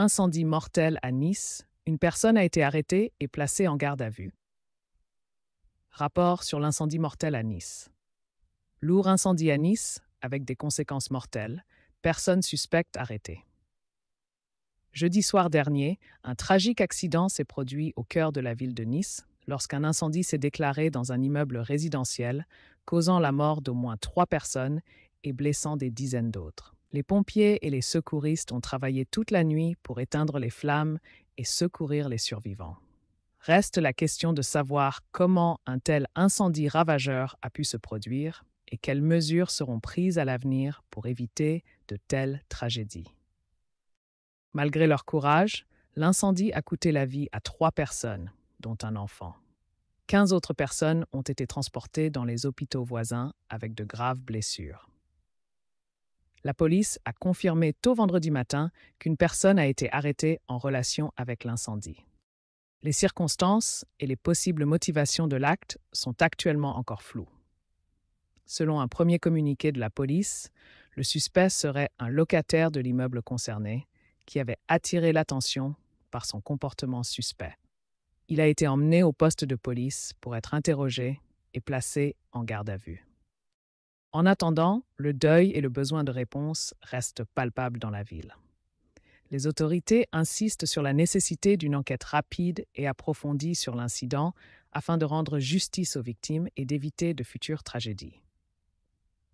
Incendie mortel à Nice, une personne a été arrêtée et placée en garde à vue. Rapport sur l'incendie mortel à Nice. Lourd incendie à Nice, avec des conséquences mortelles, personne suspecte arrêtée. Jeudi soir dernier, un tragique accident s'est produit au cœur de la ville de Nice lorsqu'un incendie s'est déclaré dans un immeuble résidentiel, causant la mort d'au moins trois personnes et blessant des dizaines d'autres. Les pompiers et les secouristes ont travaillé toute la nuit pour éteindre les flammes et secourir les survivants. Reste la question de savoir comment un tel incendie ravageur a pu se produire et quelles mesures seront prises à l'avenir pour éviter de telles tragédies. Malgré leur courage, l'incendie a coûté la vie à trois personnes, dont un enfant. Quinze autres personnes ont été transportées dans les hôpitaux voisins avec de graves blessures la police a confirmé tôt vendredi matin qu'une personne a été arrêtée en relation avec l'incendie. Les circonstances et les possibles motivations de l'acte sont actuellement encore floues. Selon un premier communiqué de la police, le suspect serait un locataire de l'immeuble concerné qui avait attiré l'attention par son comportement suspect. Il a été emmené au poste de police pour être interrogé et placé en garde à vue. En attendant, le deuil et le besoin de réponse restent palpables dans la ville. Les autorités insistent sur la nécessité d'une enquête rapide et approfondie sur l'incident afin de rendre justice aux victimes et d'éviter de futures tragédies.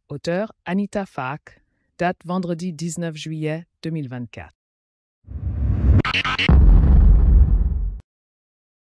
Auteur Anita Fak, date vendredi 19 juillet 2024.